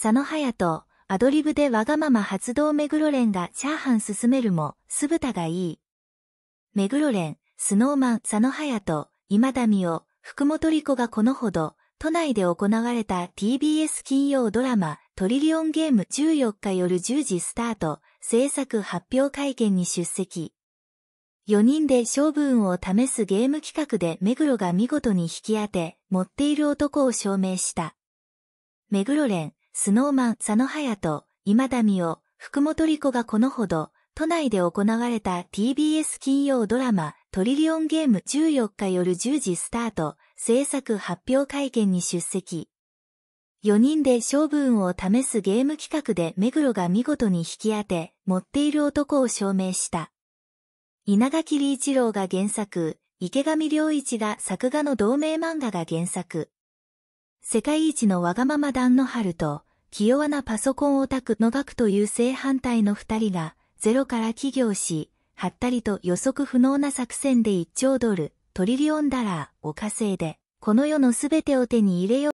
佐野隼と、アドリブでわがまま発動目黒連がチャーハン進めるも、酢豚がいい。目黒連、スノーマン、佐野隼と、今田美代、福本莉子がこのほど、都内で行われた TBS 金曜ドラマ、トリリオンゲーム14日夜10時スタート、制作発表会見に出席。4人で勝負運を試すゲーム企画で目黒が見事に引き当て、持っている男を証明した。目黒連、スノーマン佐野隼人、今田美桜、福本莉子がこのほど、都内で行われた TBS 金曜ドラマ、トリリオンゲーム14日夜10時スタート、制作発表会見に出席。4人で勝負運を試すゲーム企画で目黒が見事に引き当て、持っている男を証明した。稲垣理一郎が原作、池上良一が作画の同名漫画が原作。世界一のわがまま団の春と、気弱なパソコンオタクのくという正反対の二人が、ゼロから起業し、はったりと予測不能な作戦で1兆ドル、トリリオンダラーを稼いで、この世のすべてを手に入れよう